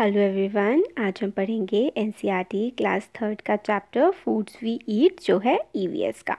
Hello everyone आज हम पढ़ेंगे एन क्लास थर्ड का चैप्टर फूड्स वी ईट जो है ईवीएस e का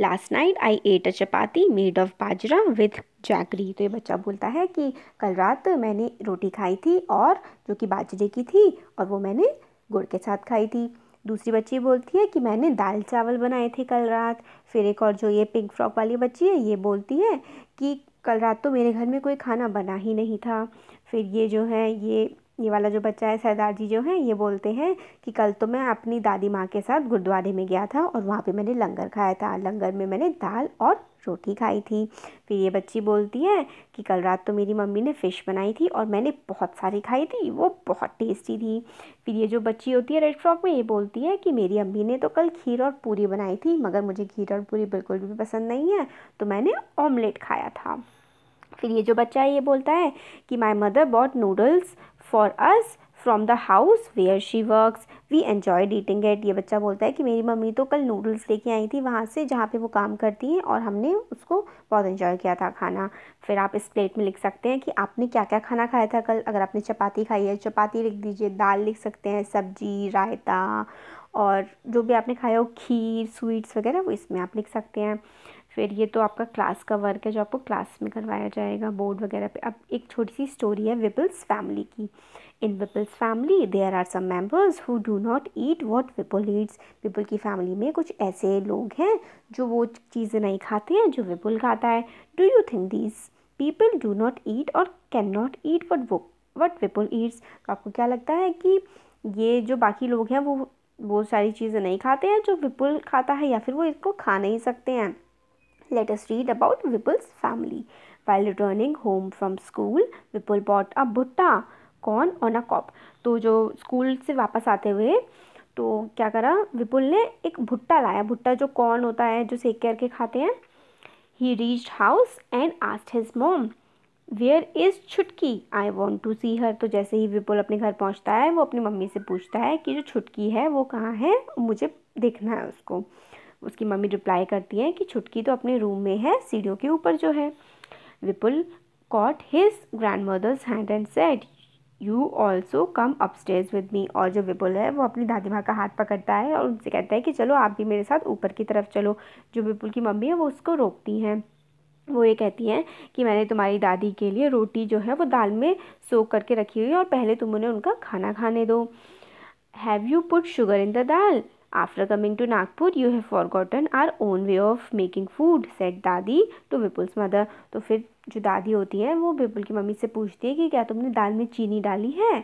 last night I ate a chapati made of bajra with jaggery तो ये बच्चा बोलता है कि कल रात मैंने रोटी खाई थी और जो कि बाजरे की थी और वो मैंने गुड़ के साथ खाई थी दूसरी बच्ची बोलती है कि मैंने दाल चावल बनाए थे कल रात फिर एक और जो ये पिंक फ्रॉक वाली बच्ची है ये बोलती है कि कल रात तो मेरे घर में कोई खाना बना ही नहीं था फिर ये जो है ये ये वाला जो बच्चा है सरदार जी जो हैं ये बोलते हैं कि कल तो मैं अपनी दादी माँ के साथ गुरुद्वारे में गया था और वहाँ पे मैंने लंगर खाया था लंगर में मैंने दाल और रोटी खाई थी फिर ये बच्ची बोलती है कि कल रात तो मेरी मम्मी ने फ़िश बनाई थी और मैंने बहुत सारी खाई थी वो बहुत टेस्टी थी फिर ये जो बच्ची होती है रेड फ्रॉक में ये बोलती है कि मेरी अम्मी ने तो कल खीर और पूरी बनाई थी मगर मुझे खीर और पूरी बिल्कुल भी पसंद नहीं है तो मैंने ऑमलेट खाया था फिर ये जो बच्चा है ये बोलता है कि my mother bought noodles for us from the house where she works we enjoyed eating it ये बच्चा बोलता है कि मेरी मम्मी तो कल नूडल्स लेके आई थी वहाँ से जहाँ पे वो काम करती हैं और हमने उसको बहुत इन्जॉय किया था खाना फिर आप इस प्लेट में लिख सकते हैं कि आपने क्या क्या खाना खाया था कल अगर आपने चपाती खाई है चपाती लिख दीजिए दाल लिख सकते हैं सब्जी रायता और जो भी आपने खाया हो खीर स्वीट्स वगैरह वो इसमें आप लिख सकते हैं फिर ये तो आपका क्लास का वर्क है जो आपको क्लास में करवाया जाएगा बोर्ड वगैरह पे अब एक छोटी सी स्टोरी है विपल्स फैमिली की in Vipul's family there are some members who do not eat what Vipul eats Vipul की फैमिली में कुछ ऐसे लोग हैं जो वो चीज़ें नहीं खाते हैं जो विपुल खाता है do you think these people do not eat और कैन नॉट ईट वट वो वट विपुल ईट्स तो आपको क्या लगता है कि ये जो बाकी लोग हैं वो वो सारी चीज़ें नहीं खाते हैं जो विपुल खाता है या फिर वो इसको खा नहीं सकते हैं let us read about Vipul's family. While returning home from school, Vipul bought a bhutta corn on a cob. तो जो स्कूल से वापस आते हुए तो क्या करा विपुल ने एक भुट्टा लाया भुट्टा जो कॉर्न होता है जो सेक करके खाते हैं he reached house and asked his mom where is Chutki I want to सी हर तो जैसे ही विपुल अपने घर पहुंचता है वो अपनी मम्मी से पूछता है कि जो छुटकी है वो कहाँ है मुझे देखना है उसको उसकी मम्मी रिप्लाई करती है कि छुटकी तो अपने रूम में है सीढ़ियों के ऊपर जो है Vipul caught his grandmother's hand and said you also come upstairs with me और जो विपुल है वो अपनी दादी माँ का हाथ पकड़ता है और उनसे कहता है कि चलो आप भी मेरे साथ ऊपर की तरफ चलो जो विपुल की मम्मी है वो उसको रोकती हैं वो ये कहती हैं कि मैंने तुम्हारी दादी के लिए रोटी जो है वो दाल में सोख करके रखी हुई है और पहले तुम उन्हें उनका खाना खाने दो have you put sugar in the dal After coming to Nagpur, you have forgotten our own way of making food, said Dadi to Vipul's mother. तो फिर जो दादी होती है वो विपुल की मम्मी से पूछती है कि क्या तुमने दाल में चीनी डाली है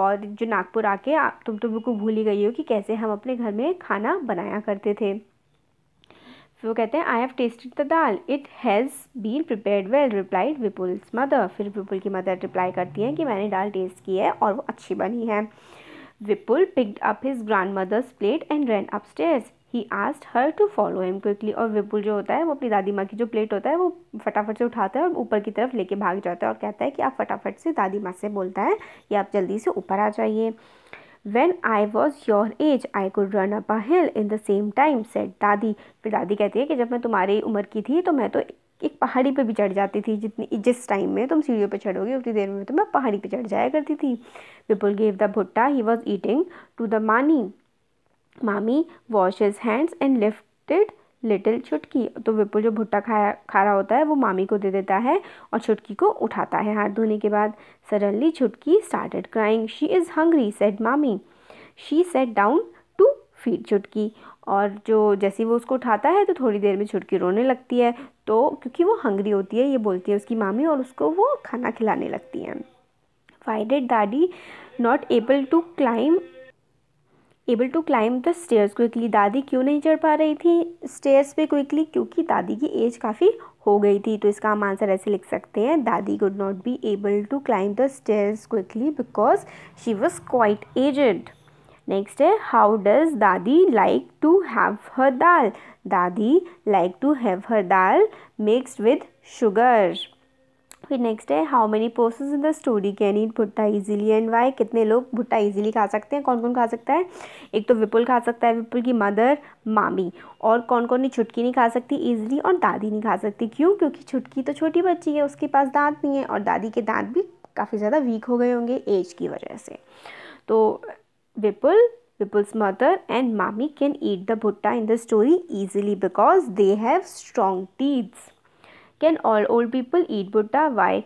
और जो नागपुर आके तुम तो बिल्कुल भूल ही गई हो कि कैसे हम अपने घर में खाना बनाया करते थे फिर वो कहते हैं I have tasted the dal it has been prepared well replied Vipul's mother फिर विपुल की मदर रिप्लाई करती हैं कि मैंने दाल टेस्ट की है और वो अच्छी बनी है Vipul picked up his grandmother's plate and ran upstairs. He asked her to follow him quickly. और विपुल जो होता है वो अपनी दादी माँ की जो प्लेट होता है वो फटाफट से उठाता है और ऊपर की तरफ लेके भाग जाता है और कहता है कि आप फटाफट से दादी माँ से बोलता है कि आप जल्दी से ऊपर आ जाइए when I was your age I could run up a hill in the same time said Dadi फिर दादी कहती है कि जब मैं तुम्हारी उम्र की थी तो मैं तो एक पहाड़ी पे भी चढ़ जाती थी जितनी जिस टाइम में तुम सीढ़ियों पे चढ़ोगे उतनी देर में तो मैं पहाड़ी पे चढ़ जाया करती थी people gave the bhutta he was eating to the मानी Mami wash his hands and lifted little Chutki तो विपुल जो भुट्टा खाया खा रहा होता है वो मामी को दे देता है और छुटकी को उठाता है हाथ धोने के बाद suddenly Chutki started crying she is hungry said Mami she sat down to feed Chutki और जो जैसे वो उसको उठाता है तो थोड़ी देर में छुटकी रोने लगती है तो क्योंकि वो हंग्री होती है ये बोलती है उसकी मामी और उसको वो खाना खिलाने लगती है why did Dadi not able to climb able to climb the stairs quickly Dadi क्यों नहीं चढ़ पा रही थी स्टेयर्स पे क्विकली क्योंकि दादी की एज काफ़ी हो गई थी तो इसका हम आंसर ऐसे लिख सकते हैं Dadi could not be able to climb the stairs quickly because she was quite aged next है how does Dadi like to have her dal Dadi like to have her dal mixed with sugar फिर नेक्स्ट है how many person in the story can eat bhutta easily and Y कितने लोग भुट्टा easily खा सकते हैं कौन कौन खा सकता है एक तो विपुल खा सकता है विपुल की मदर मामी और कौन कौन नहीं छुटकी नहीं खा सकती इजीली और दादी नहीं खा सकती क्यों क्योंकि छुटकी तो छोटी बच्ची है उसके पास दांत नहीं है और दादी के दांत भी काफ़ी ज़्यादा वीक हो गए होंगे एज की वजह से तो Vipul, Vipul's mother and mommy can eat the bhutta in the story easily because they have strong teeth. Can all old people eat bhutta? Why?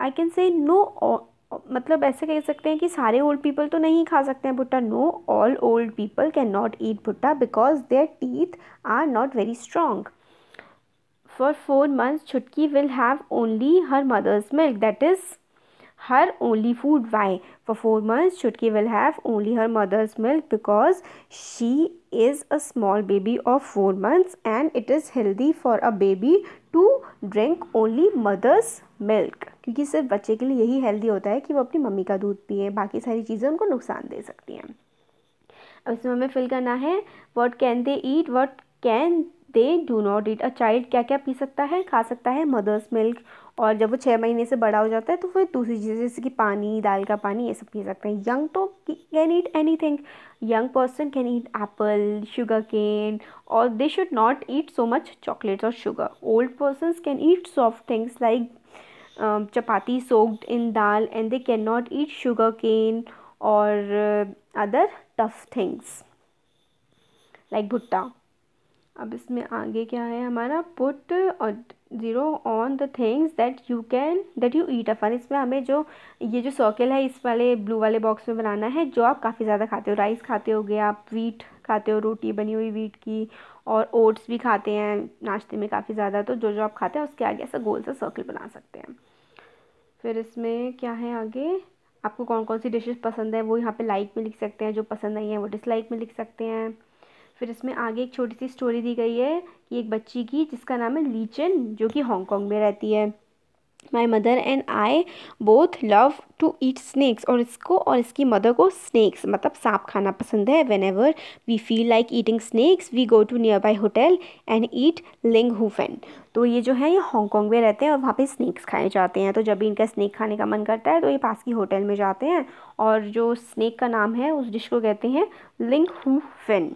I can say no. All, मतलब ऐसे कह सकते हैं कि सारे ओल्ड पीपल तो नहीं खा सकते हैं भुट्टा no all old people can not eat bhutta because their teeth are not very strong for four months Chutki will have only her mother's milk that is her only food why for four months Chutki will have only her mother's milk because she is a small baby of four months and it is healthy for a baby to drink only mother's milk क्योंकि सिर्फ बच्चे के लिए यही healthy होता है कि वो अपनी मम्मी का दूध पिए बाकी सारी चीज़ें उनको नुकसान दे सकती हैं अब इसमें हमें फिल करना है what can they eat what can they do not eat a child क्या क्या पी सकता है खा सकता है मदर्स मिल्क और जब वो छः महीने से बड़ा हो जाता है तो फिर दूसरी चीज़ें जैसे कि पानी दाल का पानी ये सब पी सकते हैं यंग तो can eat anything young person can eat apple sugarcane और they should not eat so much chocolates और sugar old person can eat soft things like chapati soaked in dal and they can not eat sugarcane और other tough things like भुट्टा अब इसमें आगे क्या है हमारा पुट और zero on the things that you can that you eat अपन इसमें हमें जो ये जो सर्कल है इस वाले ब्लू वाले बॉक्स में बनाना है जो आप काफ़ी ज़्यादा खाते हो राइस खाते होगे आप वीट खाते हो रोटी बनी हुई वीट की और ओट्स भी खाते हैं नाश्ते में काफ़ी ज़्यादा तो जो जो आप खाते हैं उसके आगे ऐसा गोल सा सर्कल बना सकते हैं फिर इसमें क्या है आगे आपको कौन कौन सी डिशेस पसंद है वो यहाँ पे लाइक में लिख सकते हैं जो पसंद नहीं है वो डिसलाइक में लिख सकते हैं फिर इसमें आगे एक छोटी सी स्टोरी दी गई है कि एक बच्ची की जिसका नाम है लीचन जो कि हांगकॉन्ग में रहती है my mother and I both love to eat snacks और इसको और इसकी मदर को स्नैक्स मतलब सांप खाना पसंद है whenever we feel like eating snacks we go to nearby hotel and eat लिंग हुफेन तो ये जो है ये हांगकॉन्ग में रहते हैं और वहाँ पे स्नैक्स खाए जाते हैं तो जब भी इनका स्नैक खाने का मन करता है तो ये पास की होटल में जाते हैं और जो स्नैक का नाम है उस डिश को कहते हैं लिंग हुफेन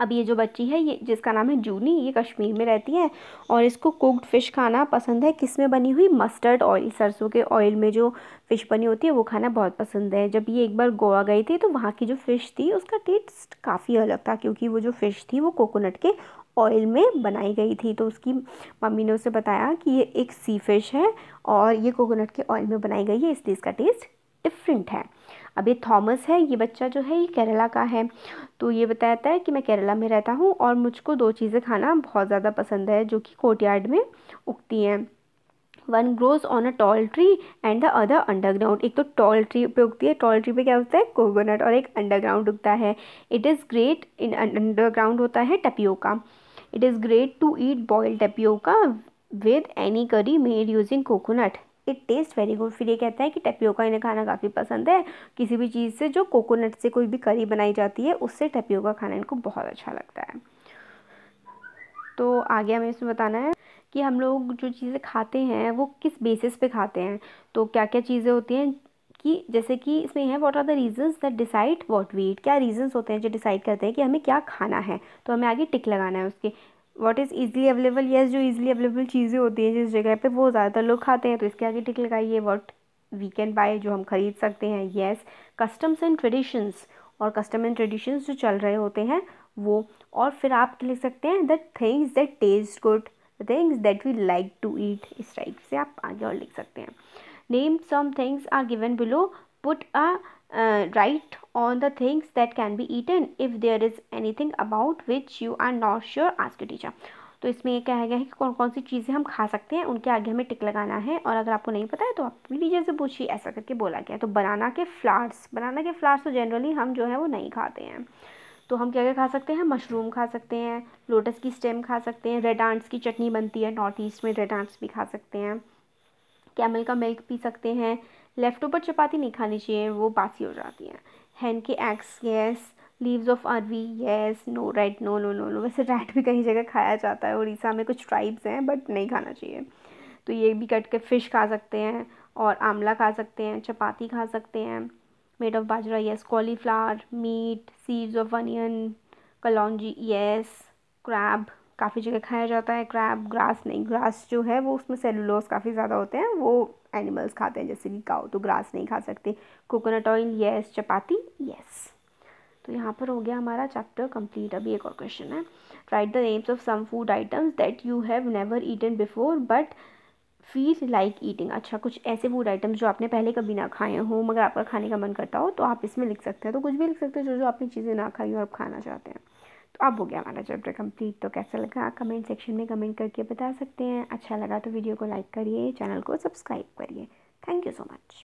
अब ये जो बच्ची है ये जिसका नाम है जूनी ये कश्मीर में रहती है और इसको कुकड फ़िश खाना पसंद है किस में बनी हुई मस्टर्ड ऑयल सरसों के ऑयल में जो फ़िश बनी होती है वो खाना बहुत पसंद है जब ये एक बार गोवा गई थी तो वहाँ की जो फ़िश थी उसका टेस्ट काफ़ी अलग था क्योंकि वो जो फ़िश थी वो कोकोनट के ऑयल में बनाई गई थी तो उसकी मम्मी ने उसे बताया कि ये एक सी फिश है और ये कोकोनट के ऑयल में बनाई गई है इसलिए इसका टेस्ट डिफरेंट है अब ये थॉमस है ये बच्चा जो है ये केरला का है तो ये बताता है कि मैं केरला में रहता हूँ और मुझको दो चीज़ें खाना बहुत ज़्यादा पसंद है जो कि कोर्टयार्ड में उगती हैं one grows on a tall tree and the other underground एक तो टॉल ट्री पे उगती है टॉल ट्री पे क्या होता है कोकोनट और एक अंडरग्राउंड उगता है it is great in underground होता है टपियो का it is great to eat boil का with any curry made using coconut it taste very good फिर ये कहता है कि टपियोका इन्हें खाना काफ़ी पसंद है किसी भी चीज़ से जो कोकोनट से कोई भी करी बनाई जाती है उससे टपियोका खाना इनको बहुत अच्छा लगता है तो आगे हमें इसमें बताना है कि हम लोग जो चीज़ें खाते हैं वो किस बेसिस पे खाते हैं तो क्या क्या चीज़ें होती हैं कि जैसे कि इसमें है what are the reasons that decide what we eat क्या रीजंस होते हैं जो डिसाइड करते हैं कि हमें क्या खाना है तो हमें आगे टिक लगाना है उसके what is easily available yes जो ईज़िली अवेलेबल चीज़ें होती हैं जिस जगह पर वो ज़्यादातर लोग खाते हैं तो इसके आगे टिक लगाइए वॉट वी कैन बाय जो हम खरीद सकते हैं येस कस्टम्स एंड ट्रेडिशंस और कस्टम एंड ट्रेडिशंस जो चल रहे होते हैं वो और फिर आप लिख सकते हैं the things that taste good things that we like to eat इस टाइप से आप आगे और लिख सकते हैं name some things are given below put a uh, write on the things that can be eaten if there is anything about which you are not sure ask your teacher तो इसमें ये कहा गया है कि कौन कौन सी चीज़ें हम खा सकते हैं उनके आगे हमें टिक लगाना है और अगर आपको नहीं पता है तो आप टीचर से पूछिए ऐसा करके बोला गया तो बनाना के फ्लावर्स बनाना के फ्लावर्स तो जनरली हम जो है वो नहीं खाते हैं तो हम क्या क्या खा सकते हैं मशरूम खा सकते हैं लोटस की स्टेम खा सकते हैं रेड आंट्स की चटनी बनती है नॉर्थ ईस्ट में रेड आंट्स भी खा सकते हैं कैमल का मिल्क पी सकते हैं लेफ़्ट ओवर चपाती नहीं खानी चाहिए वो बासी हो जाती हैं हैन के eggs yes leaves of arvi yes no red no no no no वैसे रेड भी कहीं जगह खाया जाता है उड़ीसा में कुछ ट्राइब्स हैं बट नहीं खाना चाहिए तो ये भी कट के फ़िश खा सकते हैं और आंवला खा सकते हैं चपाती खा सकते हैं made of bajra yes cauliflower meat seeds of onion kalonji yes crab काफ़ी जगह खाया जाता है क्रैप ग्रास नहीं ग्रास जो है वो उसमें सेलुलोज काफ़ी ज़्यादा होते हैं वो एनिमल्स खाते हैं जैसे कि काओ तो ग्रास नहीं खा सकते coconut oil yes chapati yes तो यहाँ पर हो गया हमारा चैप्टर कंप्लीट अभी एक और क्वेश्चन है write the names of some food items that you have never eaten before but feel like eating अच्छा कुछ ऐसे फूड आइटम्स जो आपने पहले कभी ना खाए हों मगर आपका खाने का मन करता हो तो आप इसमें लिख सकते हैं तो कुछ भी लिख सकते हैं जो जो आपने चीज़ें ना खाई हो आप खाना चाहते हैं तो अब हो गया हमारा चैप्टर कंप्लीट तो कैसा लगा कमेंट सेक्शन में कमेंट करके बता सकते हैं अच्छा लगा तो वीडियो को लाइक करिए चैनल को सब्सक्राइब करिए थैंक यू सो मच